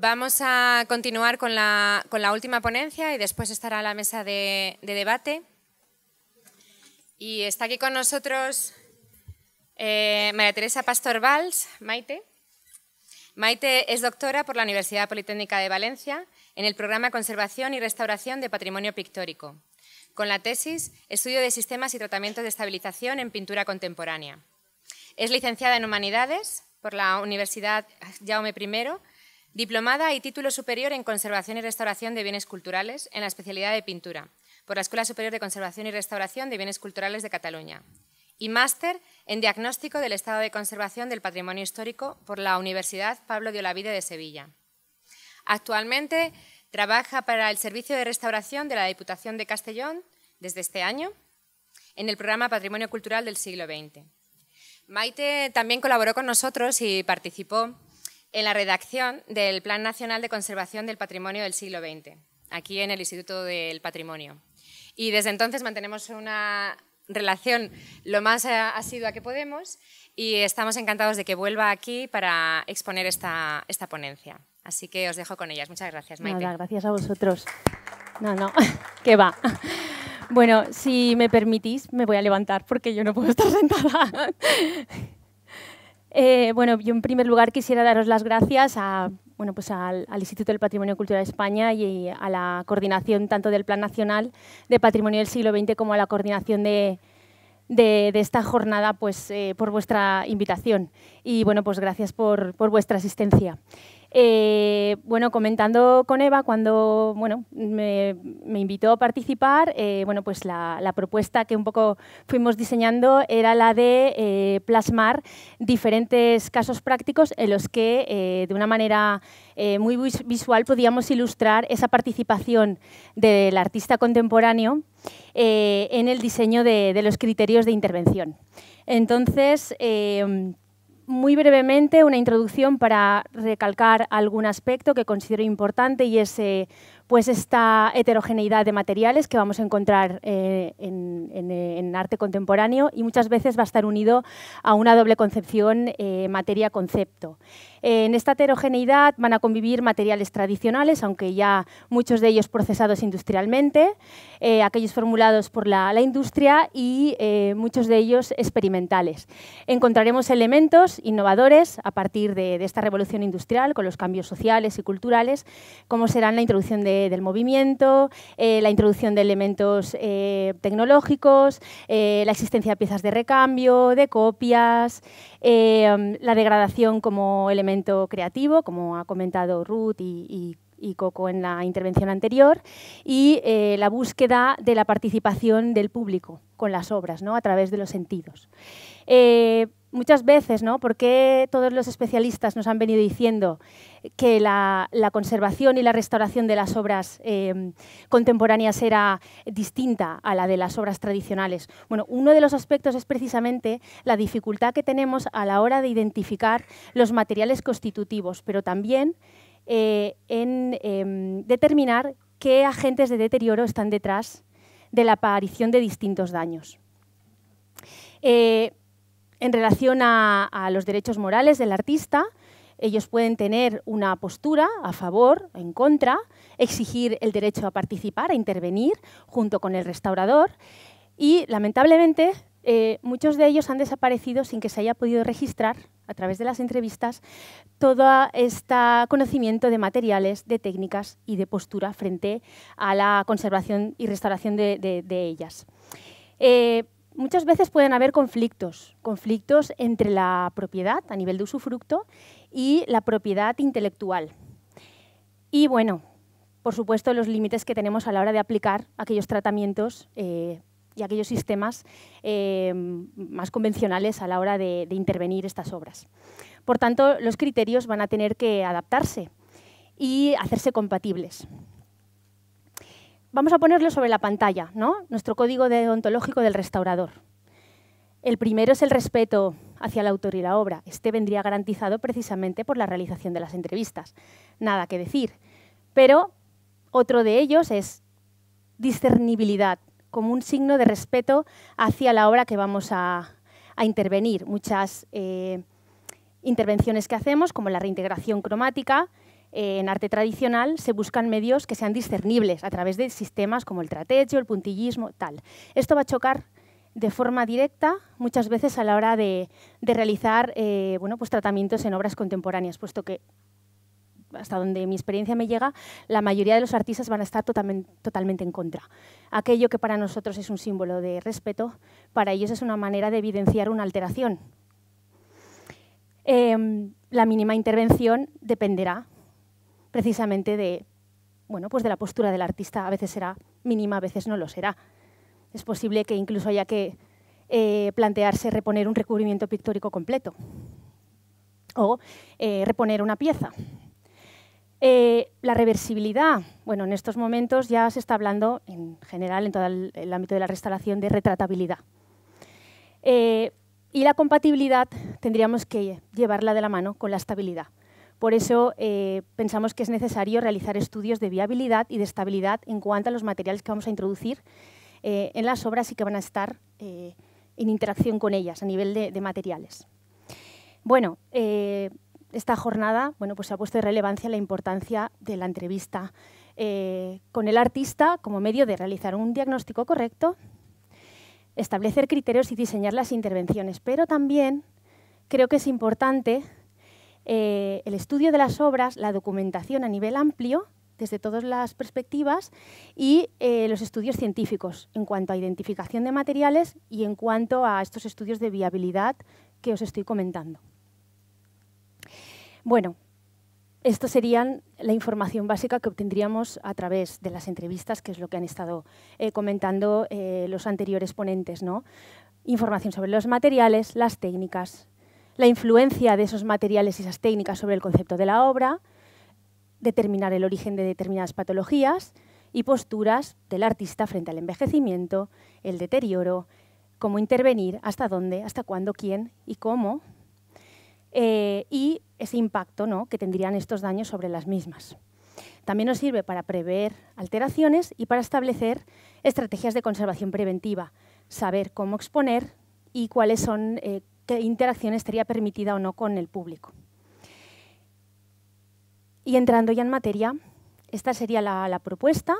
Vamos a continuar con la, última ponencia y después estará la mesa de, debate. Y está aquí con nosotros eh, María Teresa Pastor Valls, Maite. Maite es doctora por la Universidad Politécnica de Valencia en el programa Conservación y Restauración de Patrimonio Pictórico, con la tesis Estudio de Sistemas y Tratamientos de Estabilización en Pintura Contemporánea. Es licenciada en Humanidades por la Universidad Jaume I Diplomada y título superior en Conservación y Restauración de Bienes Culturales en la especialidad de Pintura por la Escuela Superior de Conservación y Restauración de Bienes Culturales de Cataluña. Y máster en Diagnóstico del Estado de Conservación del Patrimonio Histórico por la Universidad Pablo de Olavide de Sevilla. Actualmente trabaja para el Servicio de Restauración de la Diputación de Castellón desde este año en el programa Patrimonio Cultural del siglo XX. Maite también colaboró con nosotros y participó en la redacción del Plan Nacional de Conservación del Patrimonio del siglo XX, aquí en el Instituto del Patrimonio. Y desde entonces mantenemos una relación lo más eh, asidua que podemos y estamos encantados de que vuelva aquí para exponer esta, esta ponencia. Así que os dejo con ellas. Muchas gracias, Maite. gracias a vosotros. No, no, que va. Bueno, si me permitís, me voy a levantar porque yo no puedo estar sentada. Eh, bueno, yo en primer lugar quisiera daros las gracias pues al, Instituto del Patrimonio Cultural de España y a la coordinación tanto del Plan Nacional de Patrimonio del Siglo XX como a la coordinación de, de, esta jornada pues, eh, por vuestra invitación. Y bueno, pues gracias por, por vuestra asistencia. Eh, bueno, comentando con Eva cuando bueno, me, invitó a participar, eh, bueno, pues la, propuesta que un poco fuimos diseñando era la de eh, plasmar diferentes casos prácticos en los que de una manera muy visual podíamos ilustrar esa participación del artista contemporáneo en el diseño de, de, los criterios de intervención. Entonces, muy brevemente una introducción para recalcar algún aspecto que considero importante y es eh, pues esta heterogeneidad de materiales que vamos a encontrar eh, eh, en, arte contemporáneo y muchas veces va a estar unido a una doble concepción materia-concepto en esta heterogeneidad van a convivir materiales tradicionales, aunque ya muchos de ellos procesados industrialmente, eh, aquellos formulados por la, industria y eh, muchos de ellos experimentales. Encontraremos elementos innovadores a partir de, esta revolución industrial, con los cambios sociales y culturales, como serán la introducción del movimiento, eh, la introducción de elementos tecnológicos, la existencia de piezas de recambio, de copias, la degradación como elemento creativo, como ha comentado Ruth y, Coco en la intervención anterior, y eh, la búsqueda de la participación del público con las obras, ¿no? a través de los sentidos. Eh, muchas veces, ¿no? ¿Por qué todos los especialistas nos han venido diciendo que la, conservación y la restauración de las obras em, contemporáneas era distinta a la de las obras tradicionales? Bueno, uno de los aspectos es precisamente la dificultad que tenemos a la hora de identificar los materiales constitutivos, pero también eh, en em, determinar qué agentes de deterioro están detrás de la aparición de distintos daños. Eh, en relación a, los derechos morales del artista, ellos pueden tener una postura a favor, en contra, exigir el derecho a participar, a intervenir junto con el restaurador y, lamentablemente, eh, muchos de ellos han desaparecido sin que se haya podido registrar, a través de las entrevistas, todo este conocimiento de materiales, de técnicas y de postura frente a la conservación y restauración de, ellas. Eh, Muchas veces pueden haber conflictos, conflictos entre la propiedad a nivel de usufructo y la propiedad intelectual. Y bueno, por supuesto, los límites que tenemos a la hora de aplicar aquellos tratamientos eh, y aquellos sistemas eh, más convencionales a la hora de intervenir estas obras. Por tanto, los criterios van a tener que adaptarse y hacerse compatibles. Vamos a ponerlo sobre la pantalla, ¿no? Nuestro código deontológico del restaurador. El primero es el respeto hacia el autor y la obra. Este vendría garantizado precisamente por la realización de las entrevistas. Nada que decir. Pero otro de ellos es discernibilidad, como un signo de respeto hacia la obra que vamos a, intervenir. Muchas eh, intervenciones que hacemos, como la reintegración cromática, en arte tradicional se buscan medios que sean discernibles a través de sistemas como el tratecho, el puntillismo, tal. Esto va a chocar de forma directa muchas veces a la hora de, realizar eh, bueno, pues tratamientos en obras contemporáneas, puesto que hasta donde mi experiencia me llega, la mayoría de los artistas van a estar totalmente en contra. Aquello que para nosotros es un símbolo de respeto, para ellos es una manera de evidenciar una alteración. Em, la mínima intervención dependerá precisamente de, bueno, pues de la postura del artista. A veces será mínima, a veces no lo será. Es posible que incluso haya que eh, plantearse reponer un recubrimiento pictórico completo o eh, reponer una pieza. Eh, la reversibilidad. Bueno, en estos momentos ya se está hablando en general en todo el, ámbito de la restauración de retratabilidad. y la compatibilidad tendríamos que llevarla de la mano con la estabilidad. Por eso eh, pensamos que es necesario realizar estudios de viabilidad y de estabilidad en cuanto a los materiales que vamos a introducir eh, en las obras y que van a estar eh, en interacción con ellas a nivel de, materiales. Bueno, esta jornada bueno, pues se ha puesto de relevancia la importancia de la entrevista con el artista como medio de realizar un diagnóstico correcto, establecer criterios y diseñar las intervenciones, pero también creo que es importante eh, el estudio de las obras, la documentación a nivel amplio, desde todas las perspectivas, y eh, los estudios científicos en cuanto a identificación de materiales y en cuanto a estos estudios de viabilidad que os estoy comentando. Bueno, esto serían la información básica que obtendríamos a través de las entrevistas, que es lo que han estado eh, comentando los anteriores ponentes. ¿no? Información sobre los materiales, las técnicas, la influencia de esos materiales y esas técnicas sobre el concepto de la obra, determinar el origen de determinadas patologías y posturas del artista frente al envejecimiento, el deterioro, cómo intervenir, hasta dónde, hasta cuándo, quién y cómo, eh, y ese impacto ¿no? que tendrían estos daños sobre las mismas. También nos sirve para prever alteraciones y para establecer estrategias de conservación preventiva, saber cómo exponer y cuáles son, eh, interacción estaría permitida o no con el público. Y entrando ya en materia, esta sería la, propuesta.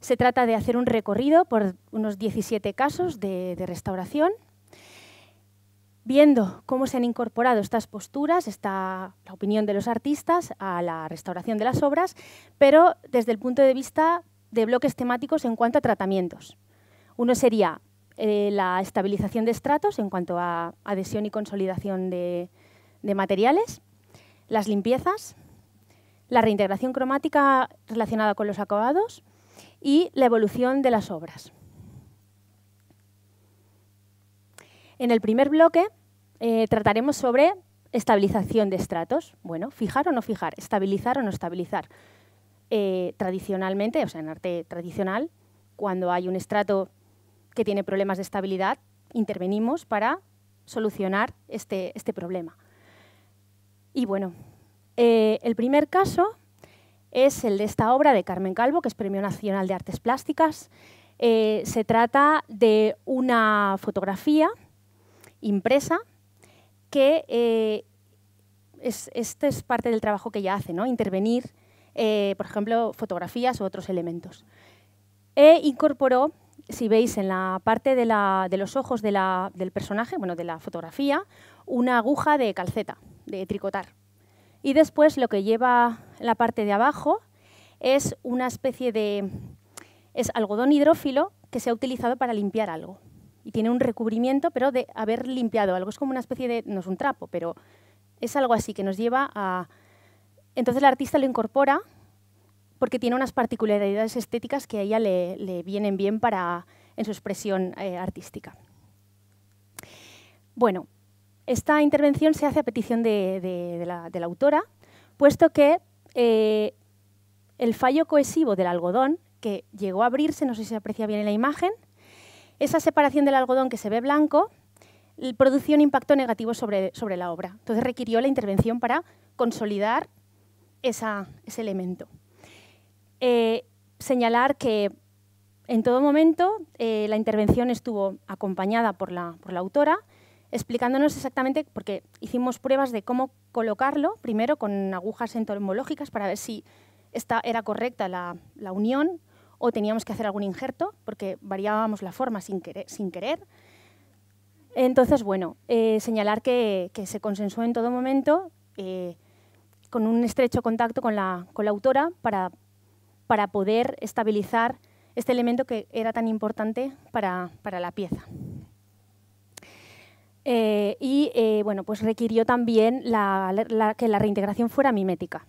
Se trata de hacer un recorrido por unos 17 casos de, restauración, viendo cómo se han incorporado estas posturas, esta, la opinión de los artistas a la restauración de las obras, pero desde el punto de vista de bloques temáticos en cuanto a tratamientos. Uno sería eh, la estabilización de estratos en cuanto a adhesión y consolidación de, materiales, las limpiezas, la reintegración cromática relacionada con los acabados y la evolución de las obras. En el primer bloque eh, trataremos sobre estabilización de estratos. Bueno, fijar o no fijar, estabilizar o no estabilizar. Eh, tradicionalmente, o sea, en arte tradicional, cuando hay un estrato que tiene problemas de estabilidad, intervenimos para solucionar este, este problema. Y bueno, eh, el primer caso es el de esta obra de Carmen Calvo, que es Premio Nacional de Artes Plásticas. Eh, se trata de una fotografía impresa que eh, es, este es parte del trabajo que ella hace, ¿no? intervenir, por ejemplo, fotografías u otros elementos. E incorporó si veis en la parte de, los ojos del personaje, bueno, de la fotografía, una aguja de calceta, de tricotar. Y después lo que lleva la parte de abajo es una especie de... es algodón hidrófilo que se ha utilizado para limpiar algo. Y tiene un recubrimiento, pero de haber limpiado algo. Es como una especie de... no es un trapo, pero es algo así que nos lleva a... Entonces el artista lo incorpora porque tiene unas particularidades estéticas que a ella le, vienen bien en su expresión eh, artística. Bueno, esta intervención se hace a petición de, la, autora, puesto que eh, el fallo cohesivo del algodón, que llegó a abrirse, no sé si se aprecia bien en la imagen, esa separación del algodón que se ve blanco, producía un impacto negativo sobre, la obra. Entonces requirió la intervención para consolidar ese elemento. Eh, señalar que en todo momento eh, la intervención estuvo acompañada por la, autora, explicándonos exactamente, porque hicimos pruebas de cómo colocarlo, primero con agujas entomológicas para ver si esta era correcta la, la unión o teníamos que hacer algún injerto, porque variábamos la forma sin querer. Sin querer. Entonces, bueno, eh, señalar que, se consensuó en todo momento con un estrecho contacto con la, con la autora para para poder estabilizar este elemento que era tan importante para, la pieza. Eh, y eh, bueno, pues requirió también que la reintegración fuera mimética.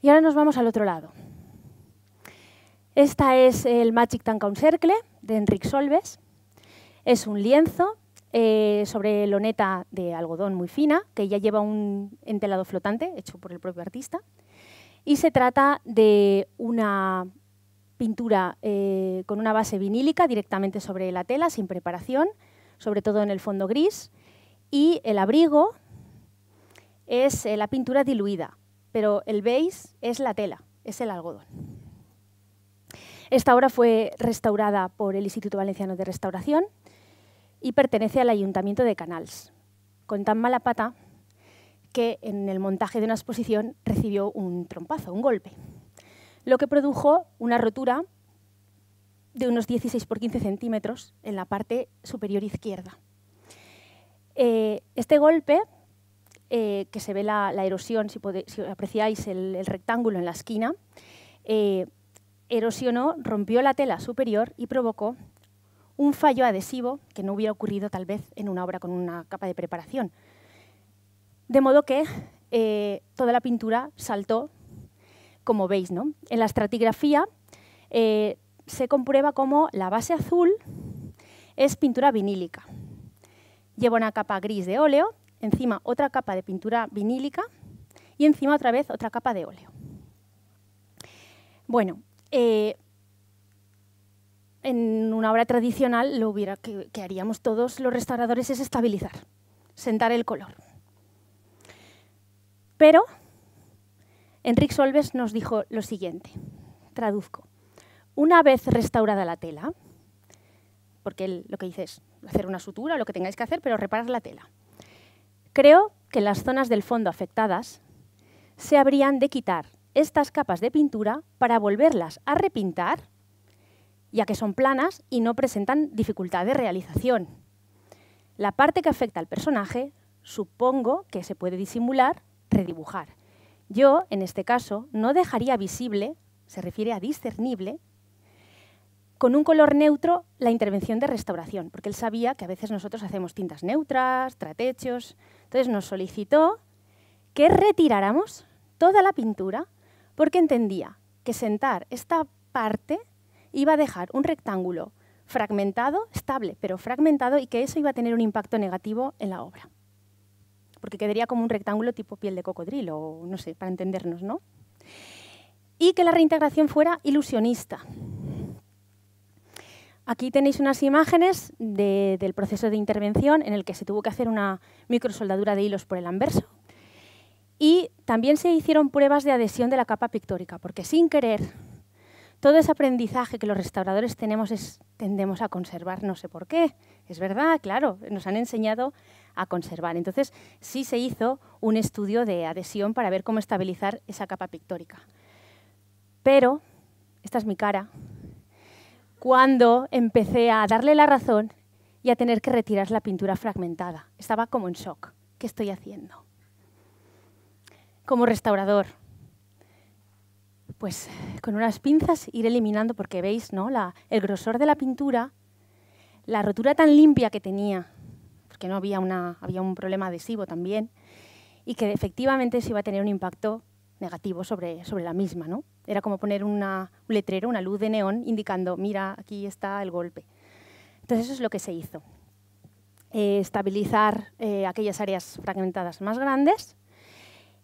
Y ahora nos vamos al otro lado. Esta es el Magic Tank Circle de Enric Solves. Es un lienzo eh, sobre loneta de algodón muy fina, que ya lleva un entelado flotante hecho por el propio artista. Y se trata de una pintura eh, con una base vinílica directamente sobre la tela, sin preparación, sobre todo en el fondo gris. Y el abrigo es eh, la pintura diluida, pero el beige es la tela, es el algodón. Esta obra fue restaurada por el Instituto Valenciano de Restauración y pertenece al Ayuntamiento de Canals, con tan mala pata que en el montaje de una exposición recibió un trompazo, un golpe, lo que produjo una rotura de unos 16 por 15 centímetros en la parte superior izquierda. Eh, este golpe, eh, que se ve la, erosión, si, apreciáis el, rectángulo en la esquina, eh, erosionó, rompió la tela superior y provocó un fallo adhesivo que no hubiera ocurrido tal vez en una obra con una capa de preparación. De modo que eh, toda la pintura saltó, como veis. ¿no? En la estratigrafía eh, se comprueba cómo la base azul es pintura vinílica. Lleva una capa gris de óleo, encima otra capa de pintura vinílica y encima otra vez otra capa de óleo. Bueno, eh, en una obra tradicional lo hubiera, que, haríamos todos los restauradores es estabilizar, sentar el color. Pero Enrique Solves nos dijo lo siguiente, traduzco. Una vez restaurada la tela, porque él lo que dice es hacer una sutura lo que tengáis que hacer, pero reparar la tela. Creo que las zonas del fondo afectadas se habrían de quitar estas capas de pintura para volverlas a repintar ya que son planas y no presentan dificultad de realización. La parte que afecta al personaje, supongo que se puede disimular, redibujar. Yo, en este caso, no dejaría visible, se refiere a discernible, con un color neutro la intervención de restauración, porque él sabía que a veces nosotros hacemos tintas neutras, tratechos. Entonces nos solicitó que retiráramos toda la pintura porque entendía que sentar esta parte iba a dejar un rectángulo fragmentado, estable, pero fragmentado, y que eso iba a tener un impacto negativo en la obra. Porque quedaría como un rectángulo tipo piel de cocodrilo, o no sé, para entendernos, ¿no? Y que la reintegración fuera ilusionista. Aquí tenéis unas imágenes del proceso de intervención en el que se tuvo que hacer una microsoldadura de hilos por el anverso. Y también se hicieron pruebas de adhesión de la capa pictórica, porque sin querer todo ese aprendizaje que los restauradores tenemos es, tendemos a conservar, no sé por qué. Es verdad, claro, nos han enseñado a conservar. Entonces, sí se hizo un estudio de adhesión para ver cómo estabilizar esa capa pictórica. Pero, esta es mi cara, cuando empecé a darle la razón y a tener que retirar la pintura fragmentada. Estaba como en shock. ¿Qué estoy haciendo? Como restaurador, pues con unas pinzas ir eliminando, porque veis ¿no? el grosor de la pintura, la rotura tan limpia que tenía, porque no había, había un problema adhesivo también, y que efectivamente se iba a tener un impacto negativo sobre, sobre la misma. ¿no? Era como poner una, un letrero, una luz de neón, indicando, mira, aquí está el golpe. Entonces eso es lo que se hizo. Eh, estabilizar eh, aquellas áreas fragmentadas más grandes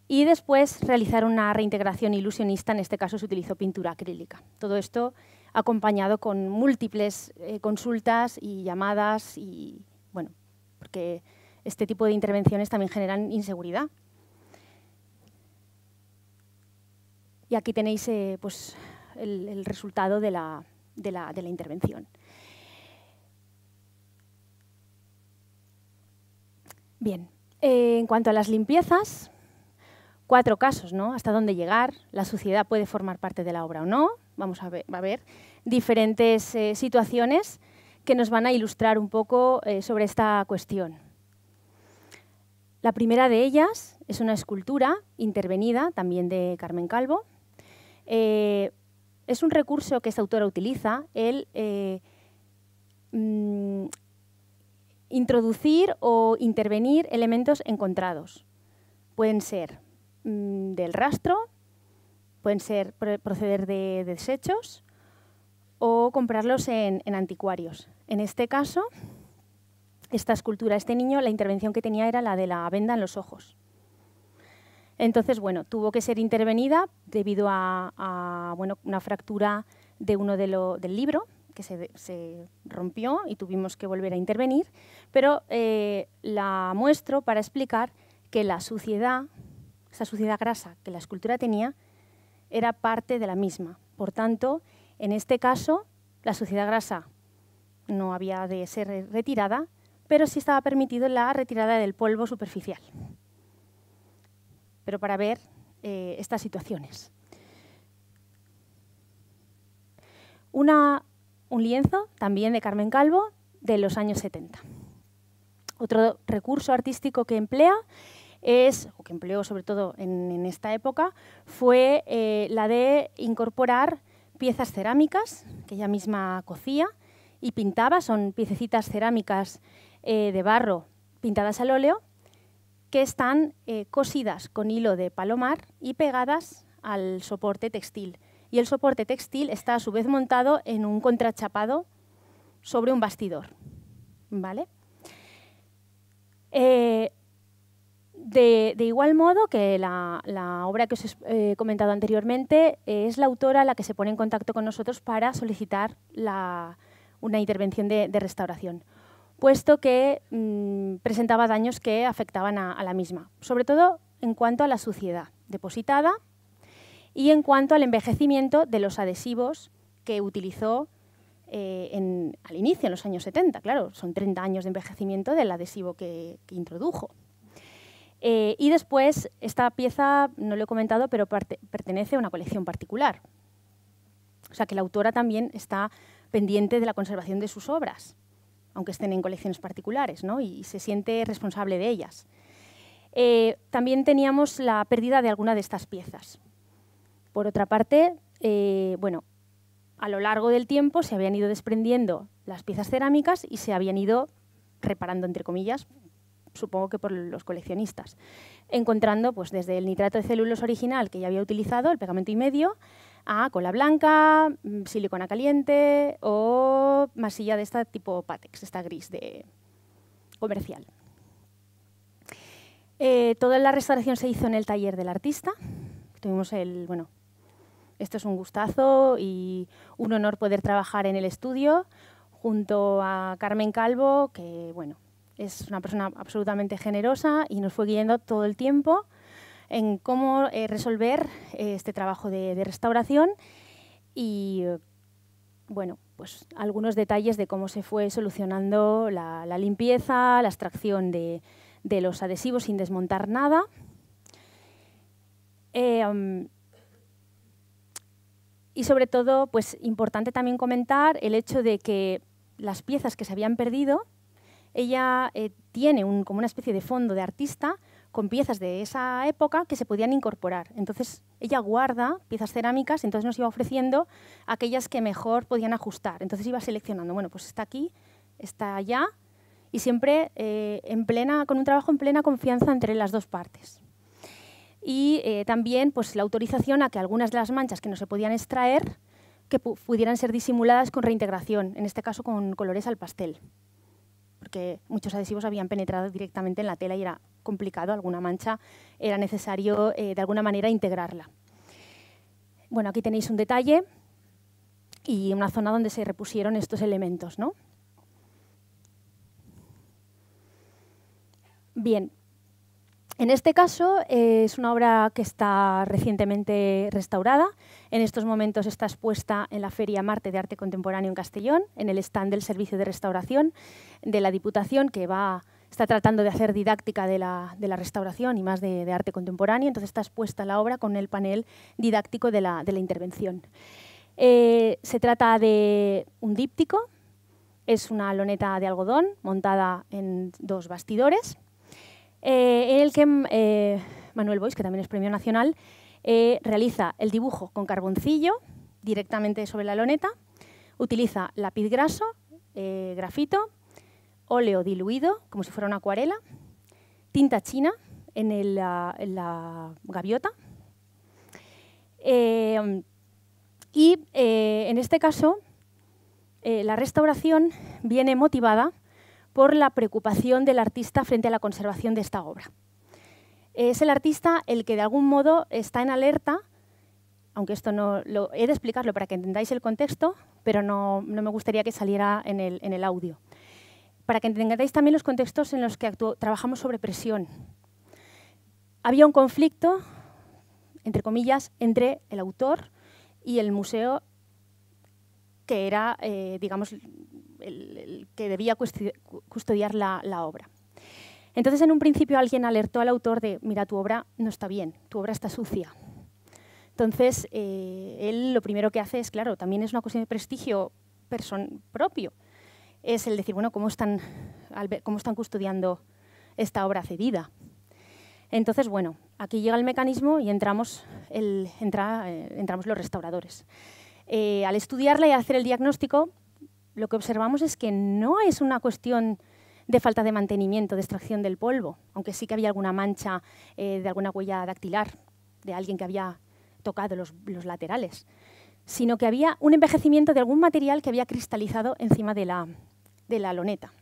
y después realizar una reintegración ilusionista, en este caso se utilizó pintura acrílica. Todo esto acompañado con múltiples eh, consultas y llamadas y bueno, porque este tipo de intervenciones también generan inseguridad. Y aquí tenéis eh, pues, el, resultado de la, intervención. Bien, eh, en cuanto a las limpiezas, cuatro casos, ¿no? Hasta dónde llegar, la sociedad puede formar parte de la obra o no, vamos a ver, a diferentes eh, situaciones que nos van a ilustrar un poco eh, sobre esta cuestión. La primera de ellas es una escultura intervenida, también de Carmen Calvo. Eh, es un recurso que esta autora utiliza, el mm, introducir o intervenir elementos encontrados. Pueden ser Mm, del rastro, pueden ser proceder de, desechos o comprarlos en, anticuarios. En este caso, esta escultura, este niño, la intervención que tenía era la de la venda en los ojos. Entonces, bueno, tuvo que ser intervenida debido a, bueno, una fractura de uno de del libro, que se, rompió y tuvimos que volver a intervenir, pero eh, la muestro para explicar que la suciedad esa suciedad grasa que la escultura tenía, era parte de la misma. Por tanto, en este caso, la suciedad grasa no había de ser retirada, pero sí estaba permitido la retirada del polvo superficial. Pero para ver eh, estas situaciones. Una, un lienzo, también de Carmen Calvo, de los años 70. Otro recurso artístico que emplea es, o que empleó sobre todo en, esta época, fue eh, la de incorporar piezas cerámicas que ella misma cocía y pintaba, son piececitas cerámicas eh, de barro pintadas al óleo, que están eh, cosidas con hilo de palomar y pegadas al soporte textil. Y el soporte textil está a su vez montado en un contrachapado sobre un bastidor. ¿Vale? De, igual modo que la, obra que os he eh, comentado anteriormente, eh, es la autora la que se pone en contacto con nosotros para solicitar una intervención de, restauración, puesto que mm, presentaba daños que afectaban a, la misma, sobre todo en cuanto a la suciedad depositada y en cuanto al envejecimiento de los adhesivos que utilizó eh, al inicio, en los años 70. Claro, son 30 años de envejecimiento del adhesivo que introdujo. Eh, y después, esta pieza, no lo he comentado, pero pertenece a una colección particular. O sea que la autora también está pendiente de la conservación de sus obras, aunque estén en colecciones particulares, ¿no? y, se siente responsable de ellas. Eh, también teníamos la pérdida de alguna de estas piezas. Por otra parte, eh, bueno, a lo largo del tiempo se habían ido desprendiendo las piezas cerámicas y se habían ido reparando, entre comillas, supongo que por los coleccionistas, encontrando pues, desde el nitrato de celulosa original que ya había utilizado, el pegamento y medio, a cola blanca, mm, silicona caliente o masilla de esta tipo Patex, esta gris de comercial. Eh, toda la restauración se hizo en el taller del artista. Tuvimos el, bueno, esto es un gustazo y un honor poder trabajar en el estudio junto a Carmen Calvo, que bueno, es una persona absolutamente generosa y nos fue guiando todo el tiempo en cómo eh, resolver eh, este trabajo de, restauración y, bueno, pues algunos detalles de cómo se fue solucionando la, limpieza, la extracción de, los adhesivos sin desmontar nada. Em, y sobre todo, pues importante también comentar el hecho de que las piezas que se habían perdido ella eh, tiene como una especie de fondo de artista con piezas de esa época que se podían incorporar. Entonces, ella guarda piezas cerámicas, entonces nos iba ofreciendo aquellas que mejor podían ajustar. Entonces iba seleccionando, bueno, pues está aquí, está allá, y siempre eh, con un trabajo en plena confianza entre las dos partes. Y eh, también pues, la autorización a que algunas de las manchas que no se podían extraer, que pudieran ser disimuladas con reintegración, en este caso con colores al pastel porque muchos adhesivos habían penetrado directamente en la tela y era complicado, alguna mancha, era necesario eh, de alguna manera integrarla. Bueno, aquí tenéis un detalle y una zona donde se repusieron estos elementos. ¿no? Bien, en este caso eh, es una obra que está recientemente restaurada. En estos momentos está expuesta en la Feria Marte de Arte Contemporáneo en Castellón, en el stand del Servicio de Restauración de la Diputación, que va, está tratando de hacer didáctica de la, restauración y más de, arte contemporáneo. Entonces está expuesta la obra con el panel didáctico de la, intervención. Eh, se trata de un díptico, es una loneta de algodón montada en dos bastidores en eh, el que eh, Manuel Bois, que también es premio nacional, eh, realiza el dibujo con carboncillo directamente sobre la loneta, utiliza lápiz graso, grafito, óleo diluido, como si fuera una acuarela, tinta china en ah, la, gaviota. y en este caso, la restauración viene motivada por la preocupación del artista frente a la conservación de esta obra. Es el artista el que de algún modo está en alerta, aunque esto no lo he de explicarlo para que entendáis el contexto, pero no, me gustaría que saliera en el, audio. Para que entendáis también los contextos en los que trabajamos sobre presión. Había un conflicto, entre comillas, entre el autor y el museo que era, eh, digamos, el, que debía custodiar la, obra. Entonces, en un principio alguien alertó al autor de, mira, tu obra no está bien, tu obra está sucia. Entonces, eh, él lo primero que hace es, claro, también es una cuestión de prestigio propio, es el decir, bueno, ¿cómo están, cómo están custodiando esta obra cedida? Entonces, bueno, aquí llega el mecanismo y entramos, eh, los restauradores. Eh, al estudiarla y hacer el diagnóstico, lo que observamos es que no es una cuestión de falta de mantenimiento, de extracción del polvo, aunque sí que había alguna mancha eh, de alguna huella dactilar de alguien que había tocado los, laterales, sino que había un envejecimiento de algún material que había cristalizado encima de la, de loneta.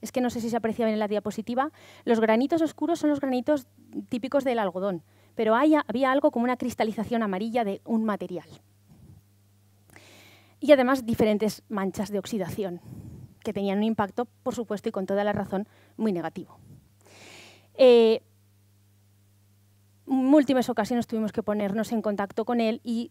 Es que no sé si se aprecia bien en la diapositiva, los granitos oscuros son los granitos típicos del algodón, pero había algo como una cristalización amarilla de un material y además diferentes manchas de oxidación, que tenían un impacto, por supuesto, y con toda la razón, muy negativo. Eh, múltiples ocasiones tuvimos que ponernos en contacto con él y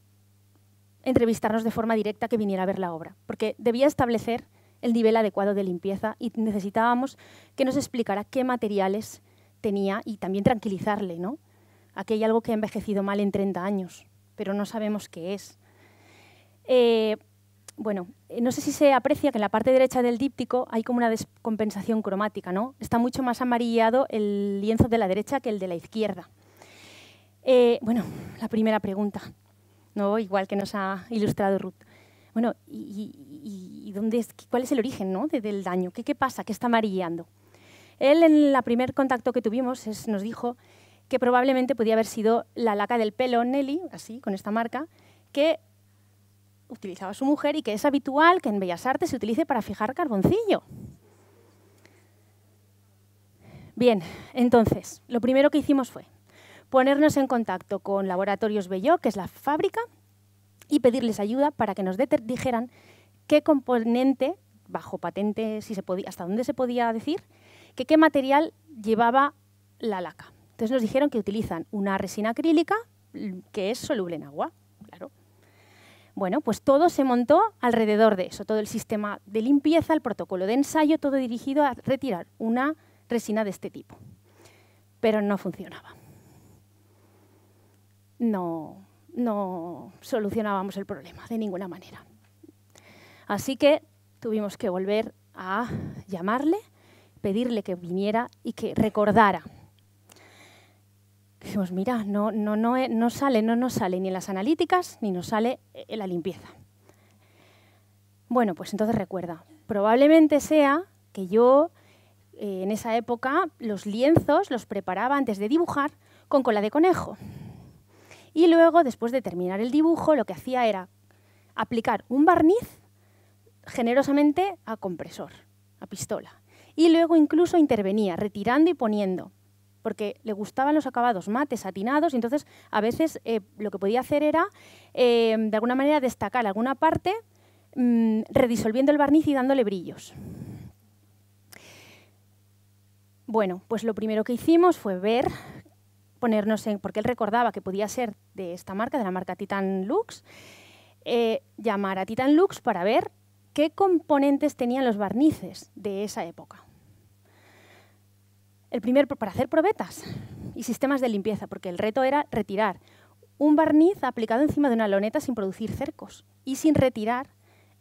entrevistarnos de forma directa que viniera a ver la obra, porque debía establecer el nivel adecuado de limpieza y necesitábamos que nos explicara qué materiales tenía y también tranquilizarle, ¿no? Aquí hay algo que ha envejecido mal en 30 años, pero no sabemos qué es. Eh, bueno, eh, no sé si se aprecia que en la parte derecha del díptico hay como una descompensación cromática, ¿no? Está mucho más amarillado el lienzo de la derecha que el de la izquierda. Eh, bueno, la primera pregunta, ¿no? igual que nos ha ilustrado Ruth. Bueno, ¿y, dónde es, cuál es el origen ¿no? del daño? ¿Qué, pasa? ¿Qué está amarillando? Él, en el primer contacto que tuvimos, nos dijo que probablemente podía haber sido la laca del pelo Nelly, así, con esta marca, que utilizaba su mujer y que es habitual que en Bellas Artes se utilice para fijar carboncillo. Bien, entonces, lo primero que hicimos fue ponernos en contacto con Laboratorios Belló, que es la fábrica, y pedirles ayuda para que nos dijeran qué componente, bajo patente, si se podía, hasta dónde se podía decir, que qué material llevaba la laca. Entonces nos dijeron que utilizan una resina acrílica que es soluble en agua, claro. Bueno, pues todo se montó alrededor de eso, todo el sistema de limpieza, el protocolo de ensayo, todo dirigido a retirar una resina de este tipo. Pero no funcionaba. No, no solucionábamos el problema de ninguna manera. Así que tuvimos que volver a llamarle, pedirle que viniera y que recordara dijimos, mira, no, no, no eh, sale, no nos sale ni en las analíticas ni nos sale en eh, la limpieza. Bueno, pues entonces recuerda, probablemente sea que yo eh, en esa época los lienzos los preparaba antes de dibujar con cola de conejo. Y luego, después de terminar el dibujo, lo que hacía era aplicar un barniz generosamente a compresor, a pistola. Y luego incluso intervenía, retirando y poniendo porque le gustaban los acabados mates, satinados, y entonces a veces eh, lo que podía hacer era, eh, de alguna manera, destacar alguna parte mm, redisolviendo el barniz y dándole brillos. Bueno, pues lo primero que hicimos fue ver, ponernos en, porque él recordaba que podía ser de esta marca, de la marca Titan Lux, eh, llamar a Titan Lux para ver qué componentes tenían los barnices de esa época. El primer, para hacer probetas y sistemas de limpieza, porque el reto era retirar un barniz aplicado encima de una loneta sin producir cercos y sin retirar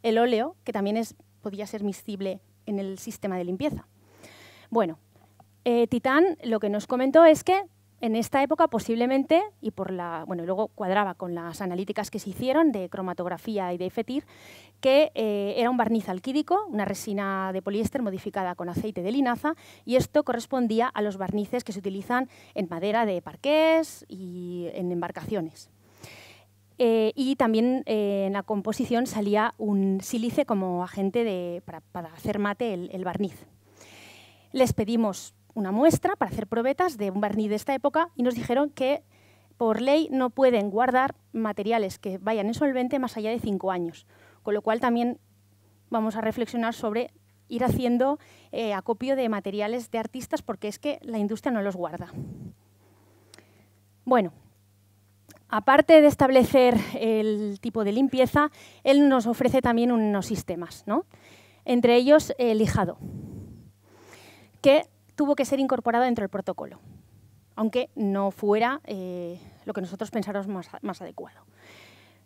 el óleo, que también podía ser miscible en el sistema de limpieza. Bueno, eh, Titán lo que nos comentó es que en esta época posiblemente, y por bueno, luego cuadraba con las analíticas que se hicieron de cromatografía y de FETIR, que eh, era un barniz alquídico, una resina de poliéster modificada con aceite de linaza, y esto correspondía a los barnices que se utilizan en madera de parqués y en embarcaciones. Eh, y también eh, en la composición salía un sílice como agente para, hacer mate el barniz. Les pedimos una muestra para hacer probetas de un barniz de esta época y nos dijeron que por ley no pueden guardar materiales que vayan en solvente más allá de cinco años. Con lo cual también vamos a reflexionar sobre ir haciendo eh, acopio de materiales de artistas porque es que la industria no los guarda. Bueno, aparte de establecer el tipo de limpieza, él nos ofrece también unos sistemas, entre ellos el lijado, que tuvo que ser incorporado dentro del protocolo, aunque no fuera eh, lo que nosotros pensáramos más, adecuado.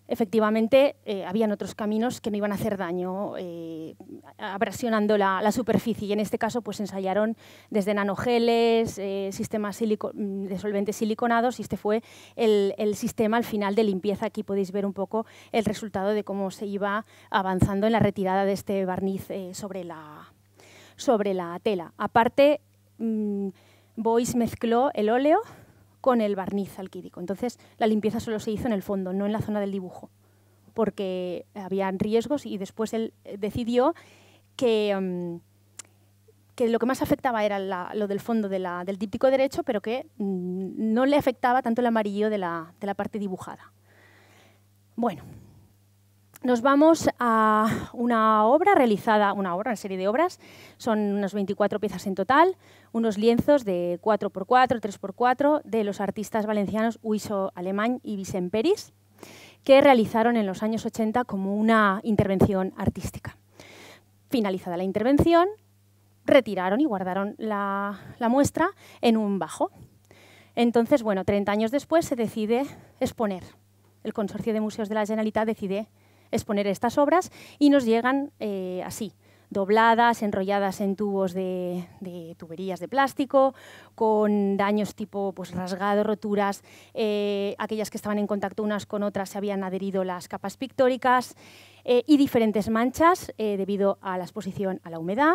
Efectivamente, eh, habían otros caminos que no iban a hacer daño, eh, abrasionando la, superficie. Y en este caso, pues ensayaron desde nanogeles, sistemas mm, de solventes siliconados, y este fue el, el sistema al final de limpieza. Aquí podéis ver un poco el resultado de cómo se iba avanzando en la retirada de este barniz sobre la, sobre la tela. Aparte, Mm, Boyce mezcló el óleo con el barniz alquídico. Entonces, la limpieza solo se hizo en el fondo, no en la zona del dibujo, porque habían riesgos y después él eh, decidió mm, que, lo que más afectaba era lo del fondo del típico derecho, pero que mm, no le afectaba tanto el amarillo de la, de la parte dibujada. Bueno, nos vamos a una obra realizada, una obra, serie de obras, son unas 24 piezas en total, unos lienzos de 4x4, 3x4 de los artistas valencianos Huiso Alemán y Vicente, Peris, que realizaron en los años 80 como una intervención artística. Finalizada la intervención, retiraron y guardaron la, muestra en un bajo. Entonces, bueno, 30 años después se decide exponer. El Consorcio de Museos de la Generalitat decide exponer estas obras y nos llegan eh, así, dobladas, enrolladas en tubos de, tuberías de plástico, con daños tipo pues, rasgado, roturas, eh, aquellas que estaban en contacto unas con otras se habían adherido las capas pictóricas eh, y diferentes manchas debido a la exposición a la humedad,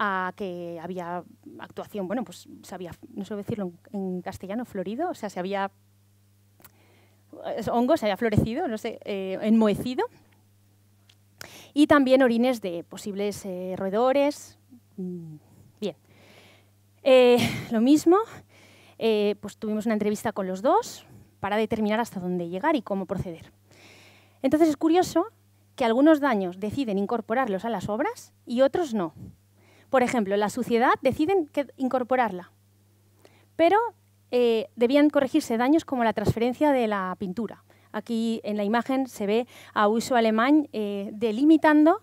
a que había actuación, bueno, pues se había, no sé decirlo en, castellano, florido, o sea, se había hongo, se había florecido, no sé, enmohecido y también orines de posibles eh, roedores. Mm, bien. Eh, lo mismo, eh, pues tuvimos una entrevista con los dos para determinar hasta dónde llegar y cómo proceder. Entonces es curioso que algunos daños deciden incorporarlos a las obras y otros no. Por ejemplo, la suciedad deciden que incorporarla, pero debían corregirse daños como la transferencia de la pintura Aquí en la imagen se ve a uso alemán eh, delimitando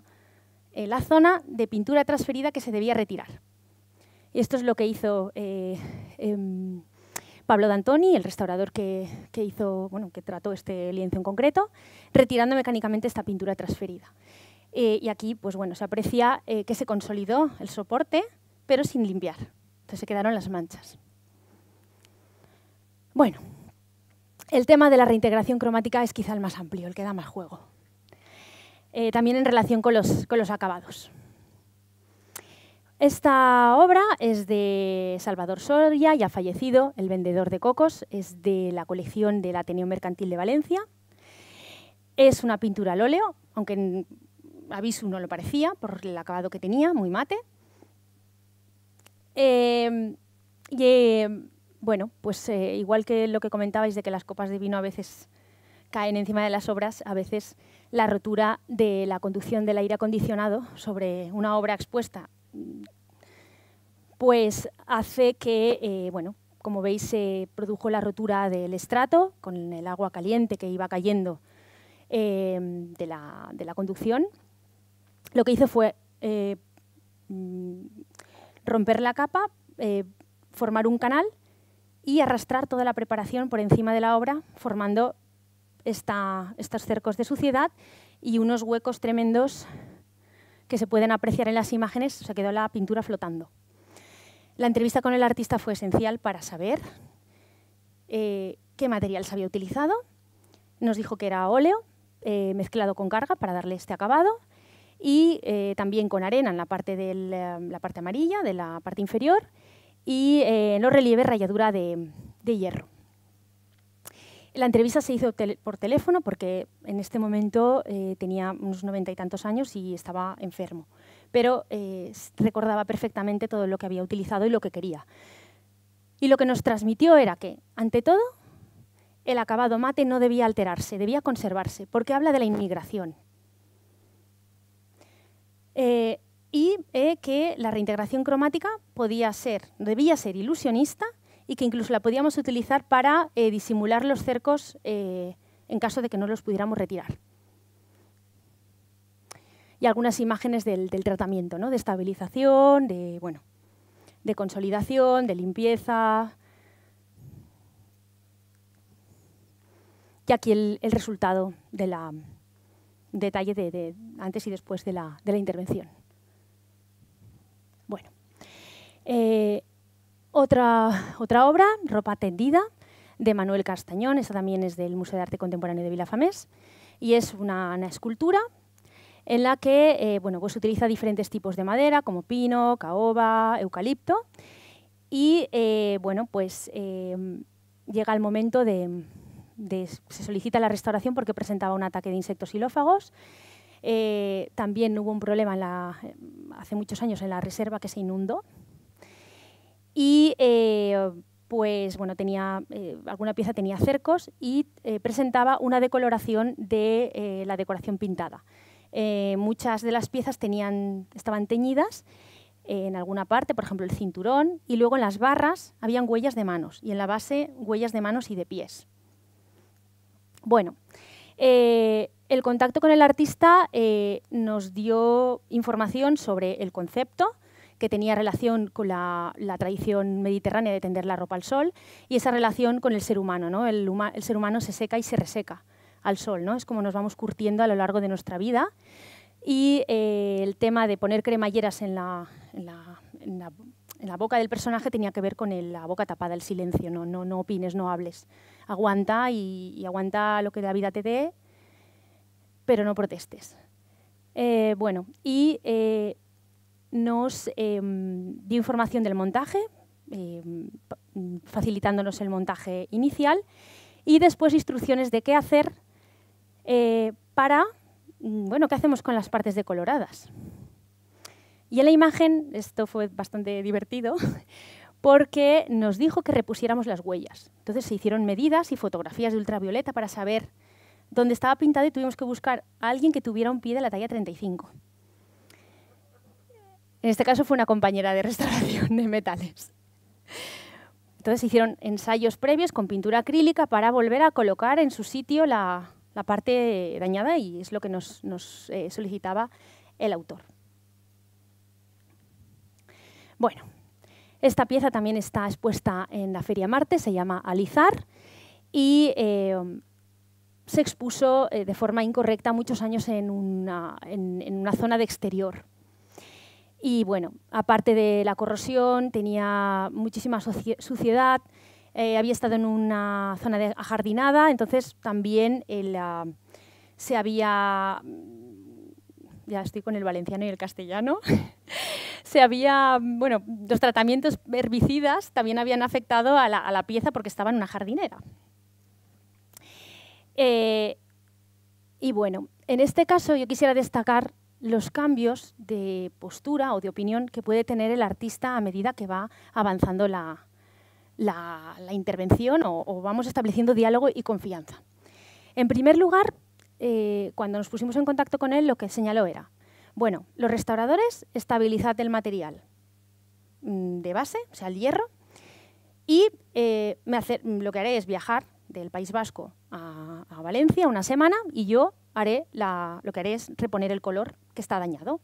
eh, la zona de pintura transferida que se debía retirar. Y esto es lo que hizo eh, em, Pablo D'Antoni, el restaurador que, hizo, que trató este lienzo en concreto, retirando mecánicamente esta pintura transferida. y aquí pues, bueno, se aprecia que se consolidó el soporte, pero sin limpiar. Entonces se quedaron las manchas. Bueno, el tema de la reintegración cromática es quizá el más amplio, el que da más juego. Eh, también en relación con los, acabados. Esta obra es de Salvador Soria, ya fallecido, el vendedor de cocos, es de la colección del Ateneo Mercantil de Valencia. Es una pintura al óleo, aunque en Aviso no lo parecía por el acabado que tenía, muy mate. Eh, y, eh, bueno, pues eh, igual que lo que comentabais de que las copas de vino a veces caen encima de las obras, a veces la rotura de la conducción del aire acondicionado sobre una obra expuesta, pues hace que, eh, bueno, como veis, se produjo la rotura del estrato con el agua caliente que iba cayendo eh, de, la, de, la, conducción. Lo que hizo fue mm, romper la capa, formar un canal y arrastrar toda la preparación por encima de la obra, formando estos cercos de suciedad y unos huecos tremendos que se pueden apreciar en las imágenes, o se quedó la pintura flotando. La entrevista con el artista fue esencial para saber eh, qué material se había utilizado. Nos dijo que era óleo eh, mezclado con carga para darle este acabado y eh, también con arena en la parte, la parte amarilla de la parte inferior y eh, en los relieves rayadura de, hierro. La entrevista se hizo por teléfono porque en este momento eh, tenía unos noventa y tantos años y estaba enfermo, pero eh, recordaba perfectamente todo lo que había utilizado y lo que quería. Y lo que nos transmitió era que, ante todo, el acabado mate no debía alterarse, debía conservarse, porque habla de la inmigración. Eh, y eh, que la reintegración cromática podía ser, debía ser ilusionista y que incluso la podíamos utilizar para eh, disimular los cercos eh, en caso de que no los pudiéramos retirar. Y algunas imágenes del, tratamiento, de estabilización, de, consolidación, de limpieza. Y aquí el, resultado de detalle de, antes y después de la intervención. Eh, otra, obra, Ropa tendida, de Manuel Castañón, esta también es del Museo de Arte Contemporáneo de Vilafamés, y es una, escultura en la que eh, pues se utiliza diferentes tipos de madera, como pino, caoba, eucalipto, y eh, bueno, pues llega el momento de, de, se solicita la restauración porque presentaba un ataque de insectos xilófagos. también hubo un problema hace muchos años en la reserva que se inundó, y eh, pues bueno, tenía, eh, alguna pieza tenía cercos y eh, presentaba una decoloración de la decoración pintada. muchas de las piezas tenían, estaban teñidas en alguna parte, por ejemplo el cinturón, y luego en las barras habían huellas de manos y en la base huellas de manos y de pies. Bueno, el contacto con el artista nos dio información sobre el concepto, que tenía relación con la, tradición mediterránea de tender la ropa al sol y esa relación con el ser humano. ¿no? El, ser humano se seca y se reseca al sol, ¿no? es como nos vamos curtiendo a lo largo de nuestra vida. Y eh, el tema de poner cremalleras en la, boca del personaje tenía que ver con la boca tapada, el silencio, no, no, no opines, no hables. Aguanta y, aguanta lo que la vida te dé, pero no protestes. Eh, bueno, y eh, nos em, dio información del montaje, em, mm, facilitándonos el montaje inicial, y después instrucciones de qué hacer eh, para, mm, bueno, qué hacemos con las partes decoloradas. Y en la imagen, esto fue bastante divertido, porque nos dijo que repusiéramos las huellas. Entonces se hicieron medidas y fotografías de ultravioleta para saber dónde estaba pintado y tuvimos que buscar a alguien que tuviera un pie de la talla 35. En este caso fue una compañera de restauración de metales. Entonces hicieron ensayos previos con pintura acrílica para volver a colocar en su sitio la, parte dañada y es lo que nos, eh, solicitaba el autor. Bueno, esta pieza también está expuesta en la Feria Marte, se llama Alizar y eh, se expuso eh, de forma incorrecta muchos años en una zona de exterior y bueno, aparte de la corrosión, tenía muchísima suciedad, eh, había estado en una zona de ajardinada, entonces también eh, se había, ya estoy con el valenciano y el castellano, se había, bueno, los tratamientos herbicidas también habían afectado a la, pieza porque estaba en una jardinera. Eh, y bueno, en este caso yo quisiera destacar los cambios de postura o de opinión que puede tener el artista a medida que va avanzando la, intervención o, vamos estableciendo diálogo y confianza. En primer lugar, eh, cuando nos pusimos en contacto con él, lo que señaló era, bueno, los restauradores estabilizad el material mm, de base, o sea, el hierro, y eh, me mm, lo que haré es viajar del País Vasco a, Valencia una semana y yo haré lo que haré es reponer el color que está dañado.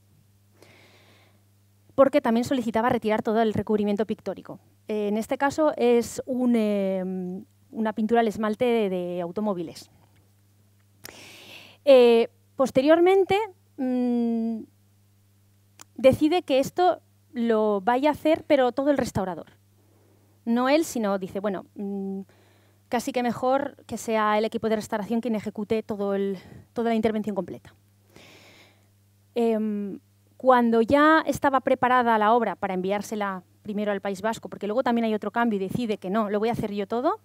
Porque también solicitaba retirar todo el recubrimiento pictórico. en este caso es em, una pintura al esmalte de, automóviles. Eh, posteriormente mm, decide que esto lo vaya a hacer, pero todo el restaurador. No él, sino dice, bueno, mm, casi que mejor que sea el equipo de restauración quien ejecute toda la intervención completa. Em, cuando ya estaba preparada la obra para enviársela primero al País Vasco, porque luego también hay otro cambio y decide que no, lo voy a hacer yo todo,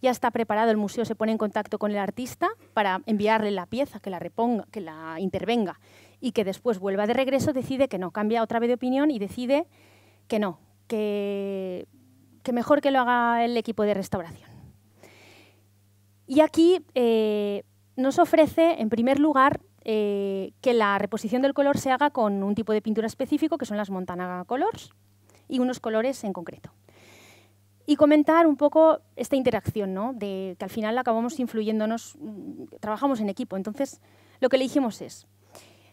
ya está preparado, el museo se pone en contacto con el artista para enviarle la pieza, que la reponga, que la intervenga y que después vuelva de regreso, decide que no, cambia otra vez de opinión y decide que no, que mejor que lo haga el equipo de restauración. Y aquí eh, nos ofrece, en primer lugar, eh, que la reposición del color se haga con un tipo de pintura específico, que son las Montana Colors, y unos colores en concreto. Y comentar un poco esta interacción, ¿no? de que al final acabamos influyéndonos, mm, trabajamos en equipo. Entonces, lo que le dijimos es,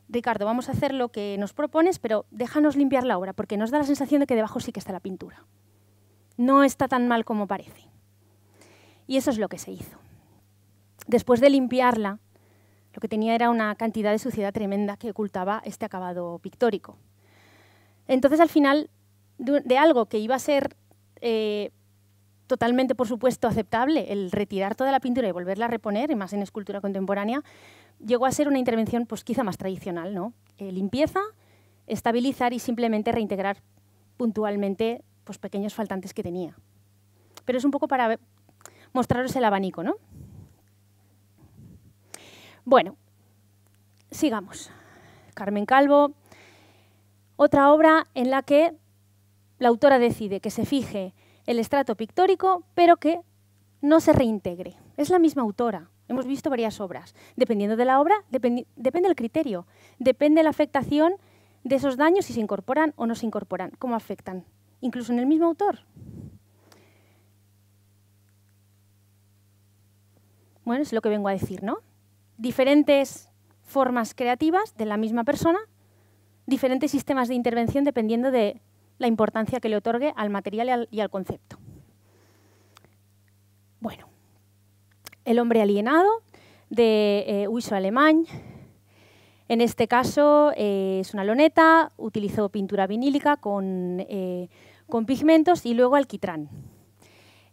Ricardo, vamos a hacer lo que nos propones, pero déjanos limpiar la obra, porque nos da la sensación de que debajo sí que está la pintura. No está tan mal como parece. Y eso es lo que se hizo. Después de limpiarla, lo que tenía era una cantidad de suciedad tremenda que ocultaba este acabado pictórico. Entonces, al final, de, algo que iba a ser eh, totalmente, por supuesto, aceptable, el retirar toda la pintura y volverla a reponer, y más en escultura contemporánea, llegó a ser una intervención pues, quizá más tradicional. ¿no? Eh, limpieza, estabilizar y simplemente reintegrar puntualmente pues, pequeños faltantes que tenía. Pero es un poco para mostraros el abanico, ¿no? Bueno, sigamos. Carmen Calvo, otra obra en la que la autora decide que se fije el estrato pictórico, pero que no se reintegre. Es la misma autora. Hemos visto varias obras. Dependiendo de la obra, depende el criterio, depende la afectación de esos daños, si se incorporan o no se incorporan, cómo afectan, incluso en el mismo autor. Bueno, es lo que vengo a decir, ¿no? diferentes formas creativas de la misma persona, diferentes sistemas de intervención dependiendo de la importancia que le otorgue al material y al, concepto. Bueno, El hombre alienado, de eh, Uiso Alemán. En este caso eh, es una loneta, utilizó pintura vinílica con, eh, con pigmentos y luego alquitrán.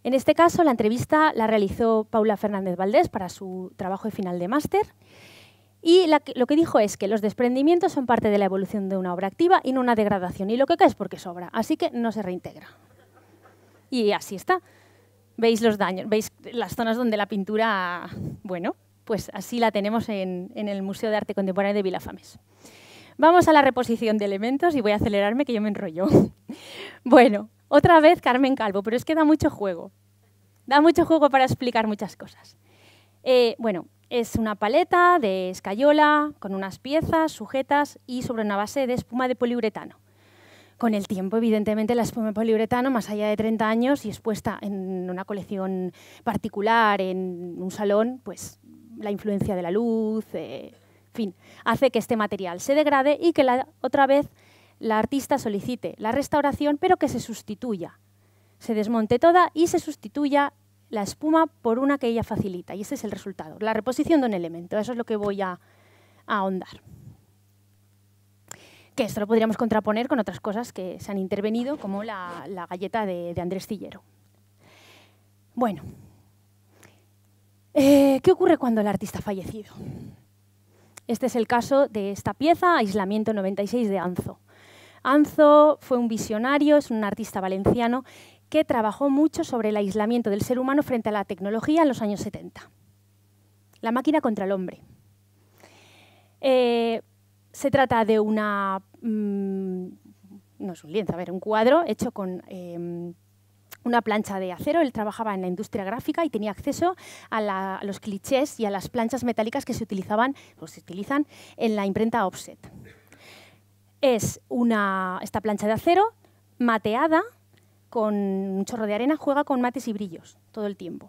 En este caso, la entrevista la realizó Paula Fernández Valdés para su trabajo de final de máster. Y lo que dijo es que los desprendimientos son parte de la evolución de una obra activa y no una degradación. Y lo que cae es porque sobra, así que no se reintegra. Y así está. Veis los daños, veis las zonas donde la pintura, bueno, pues así la tenemos en, en el Museo de Arte Contemporáneo de Vilafames. Vamos a la reposición de elementos y voy a acelerarme que yo me enrollo. bueno, otra vez Carmen Calvo, pero es que da mucho juego. Da mucho juego para explicar muchas cosas. Eh, bueno, es una paleta de escayola con unas piezas sujetas y sobre una base de espuma de poliuretano. Con el tiempo, evidentemente, la espuma de poliuretano, más allá de 30 años y expuesta en una colección particular, en un salón, pues la influencia de la luz, eh, en fin, hace que este material se degrade y que la otra vez la artista solicite la restauración, pero que se sustituya. Se desmonte toda y se sustituya la espuma por una que ella facilita. Y ese es el resultado, la reposición de un elemento. Eso es lo que voy a, ahondar. Que esto lo podríamos contraponer con otras cosas que se han intervenido, como la, galleta de, Andrés Tillero. Bueno, eh, ¿qué ocurre cuando el artista ha fallecido? Este es el caso de esta pieza, Aislamiento 96 de Anzo. Anzo fue un visionario, es un artista valenciano que trabajó mucho sobre el aislamiento del ser humano frente a la tecnología en los años 70. La máquina contra el hombre. Eh, se trata de una... Mm, no es un lienzo, a ver, un cuadro hecho con... Em, una plancha de acero. Él trabajaba en la industria gráfica y tenía acceso a, a los clichés y a las planchas metálicas que se utilizaban o se utilizan en la imprenta offset. Es una, esta plancha de acero mateada con un chorro de arena, juega con mates y brillos todo el tiempo.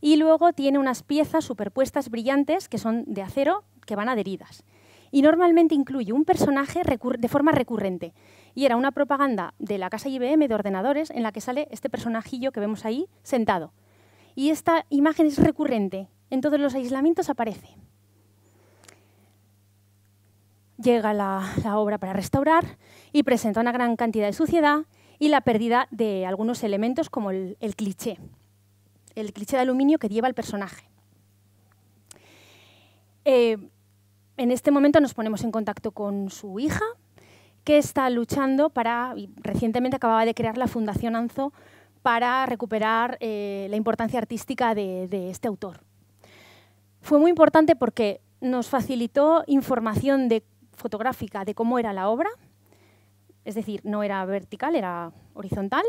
Y luego tiene unas piezas superpuestas brillantes que son de acero que van adheridas. Y normalmente incluye un personaje de forma recurrente. Y era una propaganda de la casa IBM de ordenadores en la que sale este personajillo que vemos ahí sentado. Y esta imagen es recurrente. En todos los aislamientos aparece llega la, obra para restaurar y presenta una gran cantidad de suciedad y la pérdida de algunos elementos como el, cliché, el cliché de aluminio que lleva el personaje. Eh, en este momento nos ponemos en contacto con su hija, que está luchando para, recientemente acababa de crear la Fundación Anzo para recuperar eh, la importancia artística de, de este autor. Fue muy importante porque nos facilitó información de fotográfica de cómo era la obra, es decir, no era vertical, era horizontal.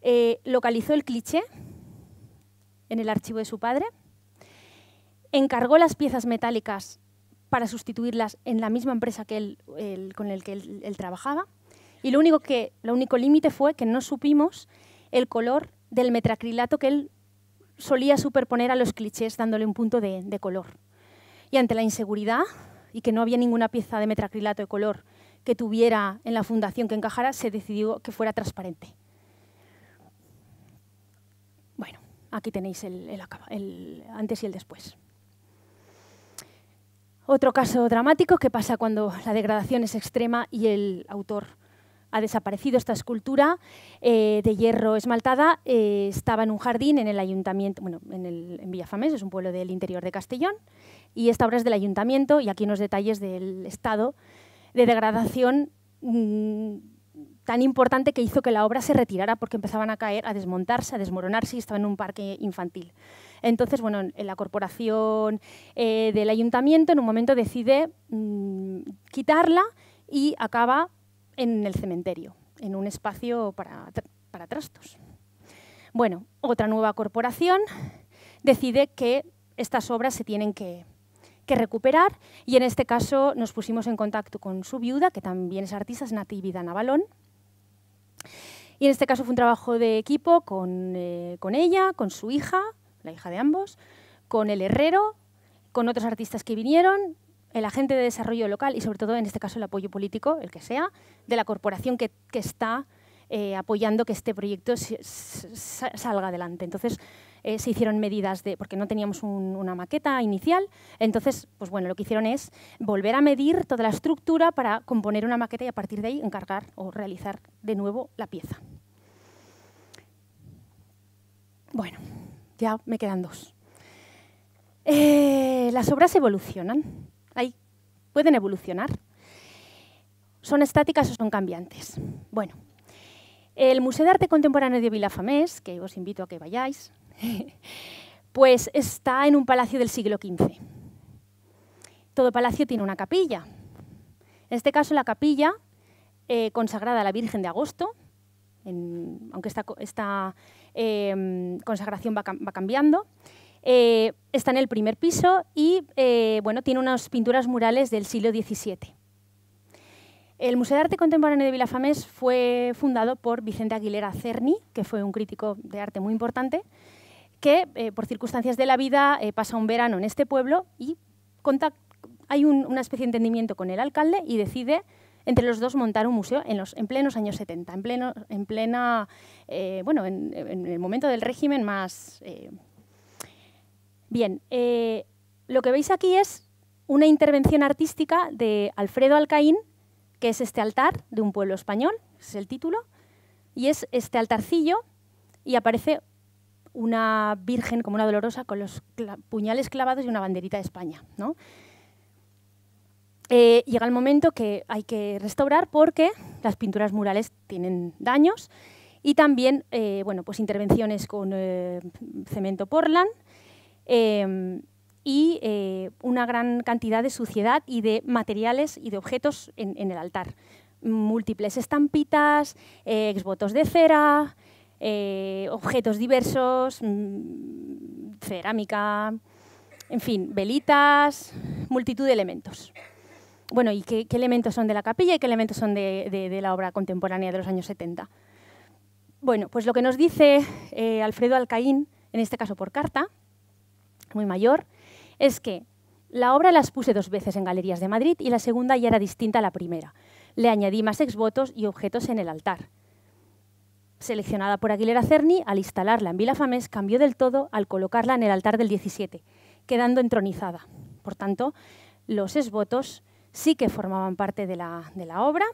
Eh, localizó el cliché en el archivo de su padre, encargó las piezas metálicas para sustituirlas en la misma empresa que con la que él, trabajaba, y lo único que, lo único límite fue que no supimos el color del metacrilato que él solía superponer a los clichés dándole un punto de color. Y ante la inseguridad, y que no había ninguna pieza de metacrilato de color que tuviera en la fundación que encajara, se decidió que fuera transparente. Bueno, aquí tenéis el, antes y el después. Otro caso dramático que pasa cuando la degradación es extrema y el autor ha desaparecido esta escultura eh, de hierro esmaltada. Eh, estaba en un jardín en el ayuntamiento, bueno, en, el, Villafamés, es un pueblo del interior de Castellón, y esta obra es del ayuntamiento y aquí unos detalles del estado de degradación mm, tan importante que hizo que la obra se retirara porque empezaban a caer, a desmontarse, a desmoronarse y estaba en un parque infantil. Entonces, bueno, la corporación eh, del ayuntamiento en un momento decide mm, quitarla y acaba en el cementerio, en un espacio para, trastos. Bueno, otra nueva corporación decide que estas obras se tienen que, recuperar y en este caso nos pusimos en contacto con su viuda, que también es artista, es Natividad Navalón. Y en este caso fue un trabajo de equipo con, eh, con ella, con su hija, la hija de ambos, con el herrero, con otros artistas que vinieron el agente de desarrollo local y sobre todo en este caso el apoyo político, el que sea, de la corporación que, está eh, apoyando que este proyecto salga adelante. Entonces eh, se hicieron medidas de, porque no teníamos una maqueta inicial, entonces pues bueno, lo que hicieron es volver a medir toda la estructura para componer una maqueta y a partir de ahí encargar o realizar de nuevo la pieza. Bueno, ya me quedan dos. Eh, las obras evolucionan. Ahí pueden evolucionar. ¿Son estáticas o son cambiantes? Bueno, el Museo de Arte Contemporáneo de Vilafamés, que os invito a que vayáis, pues está en un palacio del siglo XV. Todo palacio tiene una capilla. En este caso, la capilla eh, consagrada a la Virgen de Agosto, aunque esta, em, consagración va cambiando, eh, está en el primer piso y eh, bueno, tiene unas pinturas murales del siglo XVII. El Museo de Arte Contemporáneo de Vilafamés fue fundado por Vicente Aguilera Cerni, que fue un crítico de arte muy importante, que eh, por circunstancias de la vida pasa un verano en este pueblo y hay una especie de entendimiento con el alcalde y decide entre los dos montar un museo en, los, en plenos años 70, en, plena, bueno, en, el momento del régimen más, Bien, eh, lo que veis aquí es una intervención artística de Alfredo Alcaín, que es este altar de un pueblo español, es el título, y es este altarcillo y aparece una virgen como una dolorosa con los puñales clavados y una banderita de España. Eh, llega el momento que hay que restaurar porque las pinturas murales tienen daños y también eh, bueno, pues intervenciones con cemento Portland Em, y eh, una gran cantidad de suciedad y de materiales y de objetos en, el altar. Múltiples estampitas, eh, exvotos de cera, eh, objetos diversos, mm, cerámica, en fin, velitas, multitud de elementos. Bueno, ¿y qué, elementos son de la capilla y qué elementos son de, la obra contemporánea de los años 70? Bueno, pues lo que nos dice Alfredo Alcaín, en este caso por carta, muy mayor, es que la obra las puse dos veces en Galerías de Madrid y la segunda ya era distinta a la primera. Le añadí más exvotos y objetos en el altar. Seleccionada por Aguilera Cerni, al instalarla en Vila Famés cambió del todo al colocarla en el altar del 17, quedando entronizada. Por tanto, los exvotos sí que formaban parte de la, obra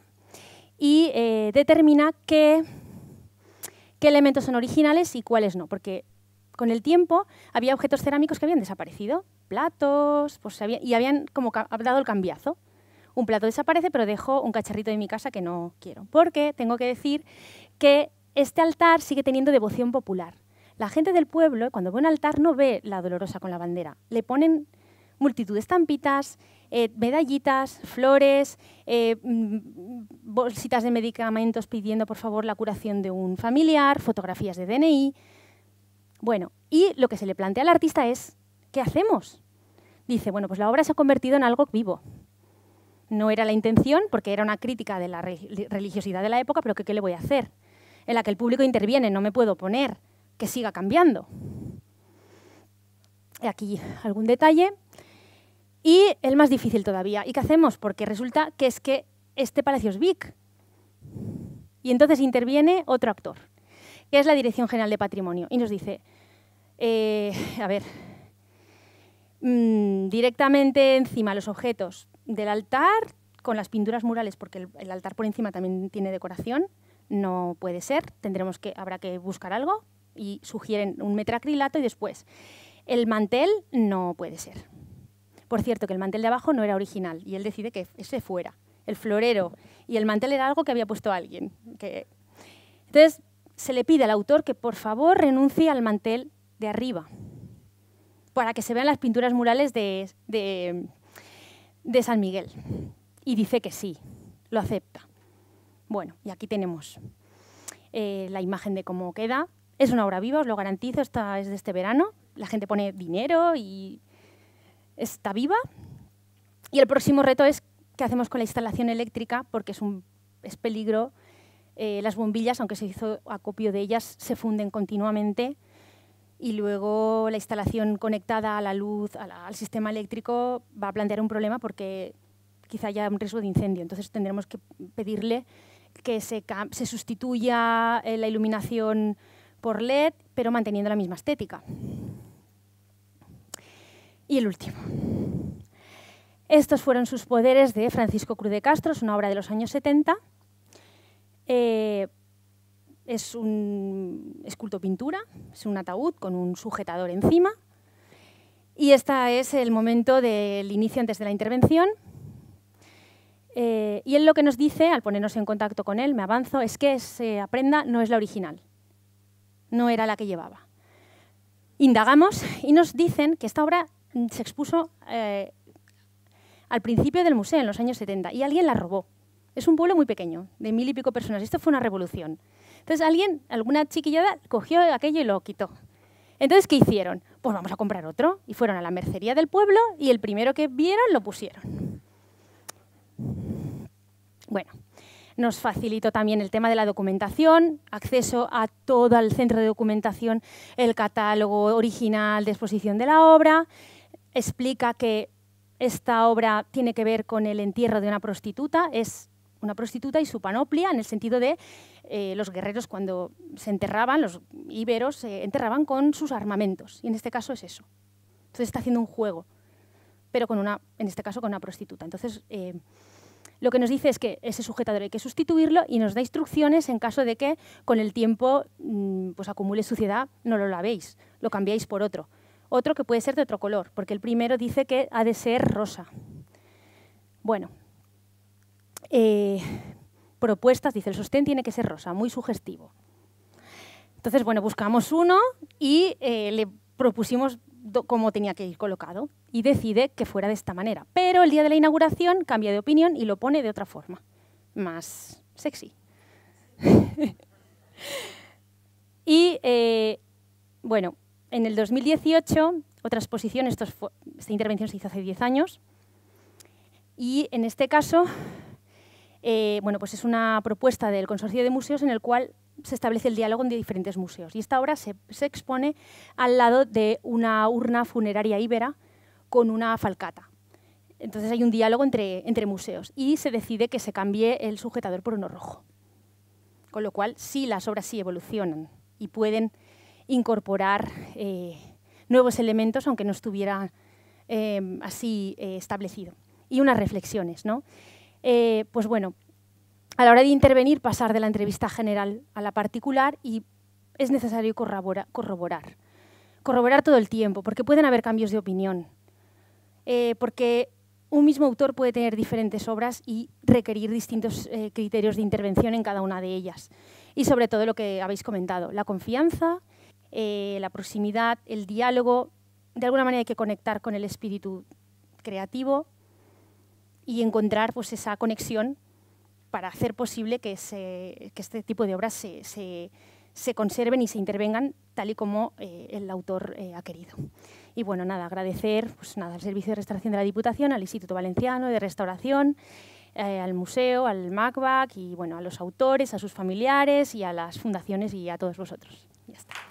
y eh, determina qué, qué elementos son originales y cuáles no, porque con el tiempo había objetos cerámicos que habían desaparecido, platos, pues, y habían como dado el cambiazo. Un plato desaparece, pero dejo un cacharrito de mi casa que no quiero, porque tengo que decir que este altar sigue teniendo devoción popular. La gente del pueblo, cuando ve un altar, no ve la dolorosa con la bandera. Le ponen multitud de estampitas, eh, medallitas, flores, eh, mm, bolsitas de medicamentos pidiendo por favor la curación de un familiar, fotografías de DNI. Bueno, y lo que se le plantea al artista es, ¿qué hacemos? Dice, bueno, pues la obra se ha convertido en algo vivo. No era la intención, porque era una crítica de la religiosidad de la época, pero ¿qué, le voy a hacer? En la que el público interviene, no me puedo poner, que siga cambiando. Aquí algún detalle. Y el más difícil todavía. ¿Y qué hacemos? Porque resulta que es que este palacio es Vic. Y entonces interviene otro actor que es la Dirección General de Patrimonio, y nos dice, eh, a ver, mm, directamente encima los objetos del altar con las pinturas murales, porque el, altar por encima también tiene decoración, no puede ser, tendremos que, habrá que buscar algo y sugieren un metracrilato y después el mantel no puede ser. Por cierto, que el mantel de abajo no era original y él decide que ese fuera, el florero y el mantel era algo que había puesto alguien. Entonces, se le pide al autor que por favor renuncie al mantel de arriba para que se vean las pinturas murales de, San Miguel. Y dice que sí, lo acepta. Bueno, y aquí tenemos eh, la imagen de cómo queda. Es una obra viva, os lo garantizo, esta es de este verano. La gente pone dinero y está viva. Y el próximo reto es qué hacemos con la instalación eléctrica, porque es, un, es peligro eh, las bombillas, aunque se hizo acopio de ellas, se funden continuamente y luego la instalación conectada a la luz, al sistema eléctrico, va a plantear un problema porque quizá haya un riesgo de incendio. Entonces tendremos que pedirle que se, sustituya eh, la iluminación por LED, pero manteniendo la misma estética. Y el último. Estos fueron sus poderes de Francisco Cruz de Castro, es una obra de los años 70, eh, es un esculto pintura, es un ataúd con un sujetador encima. Y este es el momento del inicio antes de la intervención. Eh, y él lo que nos dice, al ponernos en contacto con él, me avanzo, es que esa prenda no es la original, no era la que llevaba. Indagamos y nos dicen que esta obra mm, se expuso eh, al principio del museo, en los años 70, y alguien la robó. Es un pueblo muy pequeño, de mil y pico personas. Esto fue una revolución. Entonces alguien, alguna chiquillada, cogió aquello y lo quitó. Entonces, ¿qué hicieron? Pues vamos a comprar otro. Y fueron a la mercería del pueblo y el primero que vieron lo pusieron. Bueno, nos facilitó también el tema de la documentación, acceso a todo el centro de documentación, el catálogo original de exposición de la obra. Explica que esta obra tiene que ver con el entierro de una prostituta, es una prostituta y su panoplia, en el sentido de eh, los guerreros cuando se enterraban, los iberos se enterraban con sus armamentos, y en este caso es eso. Entonces está haciendo un juego, pero con una, en este caso con una prostituta. Entonces eh, lo que nos dice es que ese sujetador hay que sustituirlo y nos da instrucciones en caso de que con el tiempo mm, pues acumule suciedad, no lo lavéis, lo cambiáis por otro. Otro que puede ser de otro color, porque el primero dice que ha de ser rosa. Bueno, eh, propuestas, dice, el sostén tiene que ser rosa, muy sugestivo. Entonces, bueno, buscamos uno y eh, le propusimos cómo tenía que ir colocado y decide que fuera de esta manera. Pero el día de la inauguración cambia de opinión y lo pone de otra forma, más sexy. y eh, bueno, en el 2018, otra exposición, esta intervención se hizo hace 10 años, y en este caso eh, bueno, pues es una propuesta del Consorcio de Museos en el cual se establece el diálogo entre diferentes museos. Y esta obra se, expone al lado de una urna funeraria íbera con una falcata. Entonces hay un diálogo entre, museos y se decide que se cambie el sujetador por uno rojo. Con lo cual, sí, las obras sí evolucionan y pueden incorporar eh, nuevos elementos, aunque no estuviera eh, así establecido. Y unas reflexiones, ¿no? Eh, pues bueno, a la hora de intervenir pasar de la entrevista general a la particular y es necesario corroborar, corroborar, todo el tiempo, porque pueden haber cambios de opinión, eh, porque un mismo autor puede tener diferentes obras y requerir distintos eh, criterios de intervención en cada una de ellas. Y sobre todo lo que habéis comentado, la confianza, la proximidad, el diálogo, de alguna manera hay que conectar con el espíritu creativo y encontrar pues, esa conexión para hacer posible que, se, que este tipo de obras se, se, se, conserven y se intervengan tal y como eh, el autor eh, ha querido. Y bueno, nada, agradecer pues, nada, al Servicio de Restauración de la Diputación, al Instituto Valenciano de Restauración, eh, al museo, al MACBAC y bueno, a los autores, a sus familiares y a las fundaciones y a todos vosotros. Ya está.